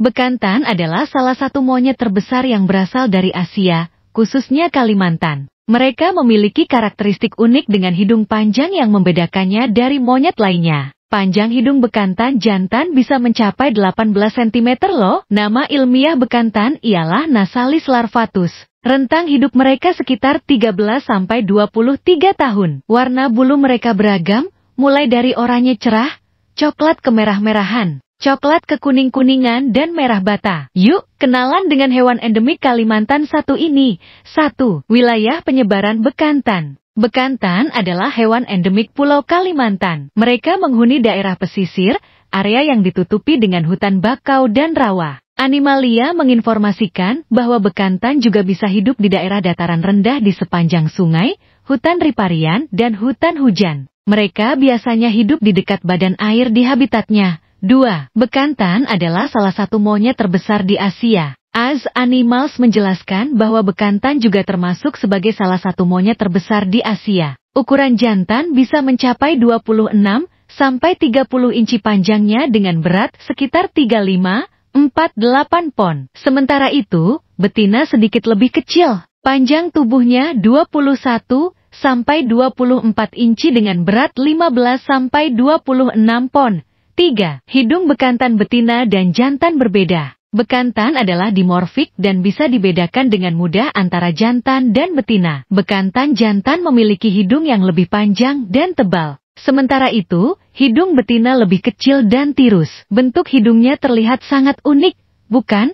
Bekantan adalah salah satu monyet terbesar yang berasal dari Asia, khususnya Kalimantan. Mereka memiliki karakteristik unik dengan hidung panjang yang membedakannya dari monyet lainnya. Panjang hidung bekantan jantan bisa mencapai 18 cm loh. Nama ilmiah bekantan ialah Nasalis larvatus. Rentang hidup mereka sekitar 13 23 tahun. Warna bulu mereka beragam, mulai dari oranye cerah, coklat kemerah-merahan, coklat kekuning-kuningan dan merah bata. Yuk, kenalan dengan hewan endemik Kalimantan satu ini. 1. Wilayah penyebaran bekantan. Bekantan adalah hewan endemik Pulau Kalimantan. Mereka menghuni daerah pesisir, area yang ditutupi dengan hutan bakau dan rawa. Animalia menginformasikan bahwa bekantan juga bisa hidup di daerah dataran rendah di sepanjang sungai, hutan riparian, dan hutan hujan. Mereka biasanya hidup di dekat badan air di habitatnya, 2. Bekantan adalah salah satu monyet terbesar di Asia. Az Animals menjelaskan bahwa bekantan juga termasuk sebagai salah satu monyet terbesar di Asia. Ukuran jantan bisa mencapai 26 sampai 30 inci panjangnya dengan berat sekitar 35, 48 pon. Sementara itu, betina sedikit lebih kecil. Panjang tubuhnya 21 sampai 24 inci dengan berat 15 sampai 26 pon 3. Hidung bekantan betina dan jantan berbeda. Bekantan adalah dimorfik dan bisa dibedakan dengan mudah antara jantan dan betina. Bekantan jantan memiliki hidung yang lebih panjang dan tebal. Sementara itu, hidung betina lebih kecil dan tirus. Bentuk hidungnya terlihat sangat unik, bukan?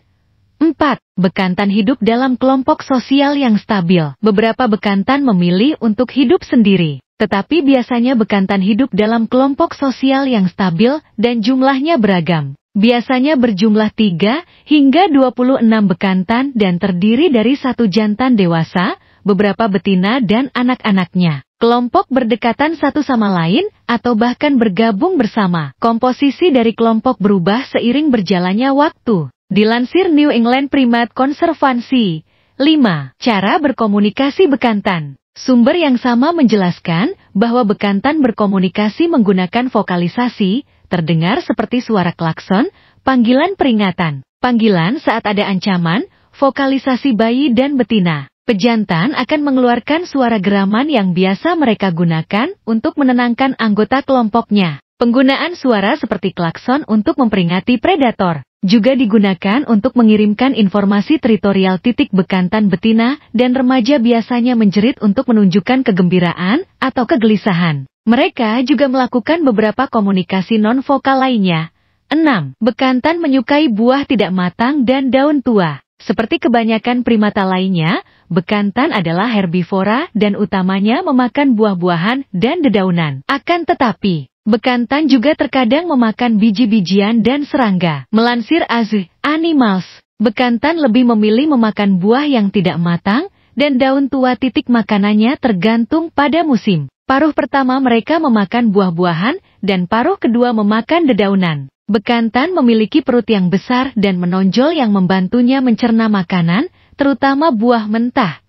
4. Bekantan hidup dalam kelompok sosial yang stabil. Beberapa bekantan memilih untuk hidup sendiri tetapi biasanya bekantan hidup dalam kelompok sosial yang stabil dan jumlahnya beragam. Biasanya berjumlah 3 hingga 26 bekantan dan terdiri dari satu jantan dewasa, beberapa betina dan anak-anaknya. Kelompok berdekatan satu sama lain atau bahkan bergabung bersama. Komposisi dari kelompok berubah seiring berjalannya waktu. Dilansir New England Primate Conservancy, 5. Cara berkomunikasi bekantan Sumber yang sama menjelaskan bahwa bekantan berkomunikasi menggunakan vokalisasi, terdengar seperti suara klakson, panggilan peringatan, panggilan saat ada ancaman, vokalisasi bayi dan betina. Pejantan akan mengeluarkan suara geraman yang biasa mereka gunakan untuk menenangkan anggota kelompoknya. Penggunaan suara seperti klakson untuk memperingati predator juga digunakan untuk mengirimkan informasi teritorial titik bekantan betina dan remaja biasanya menjerit untuk menunjukkan kegembiraan atau kegelisahan. Mereka juga melakukan beberapa komunikasi non-vokal lainnya. 6. Bekantan menyukai buah tidak matang dan daun tua. Seperti kebanyakan primata lainnya, bekantan adalah herbivora dan utamanya memakan buah-buahan dan dedaunan. Akan tetapi, Bekantan juga terkadang memakan biji-bijian dan serangga. Melansir Azih, Animals, bekantan lebih memilih memakan buah yang tidak matang, dan daun tua titik makanannya tergantung pada musim. Paruh pertama mereka memakan buah-buahan, dan paruh kedua memakan dedaunan. Bekantan memiliki perut yang besar dan menonjol yang membantunya mencerna makanan, terutama buah mentah.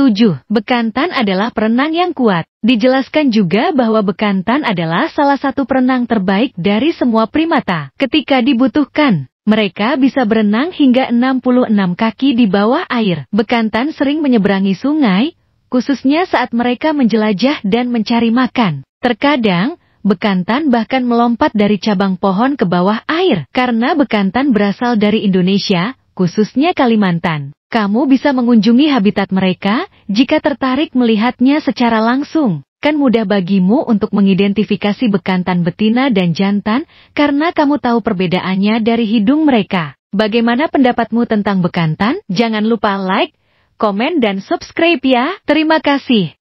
7. Bekantan adalah perenang yang kuat. Dijelaskan juga bahwa bekantan adalah salah satu perenang terbaik dari semua primata. Ketika dibutuhkan, mereka bisa berenang hingga 66 kaki di bawah air. Bekantan sering menyeberangi sungai, khususnya saat mereka menjelajah dan mencari makan. Terkadang, bekantan bahkan melompat dari cabang pohon ke bawah air. Karena bekantan berasal dari Indonesia, khususnya Kalimantan. Kamu bisa mengunjungi habitat mereka jika tertarik melihatnya secara langsung. Kan mudah bagimu untuk mengidentifikasi bekantan betina dan jantan karena kamu tahu perbedaannya dari hidung mereka. Bagaimana pendapatmu tentang bekantan? Jangan lupa like, komen, dan subscribe ya. Terima kasih.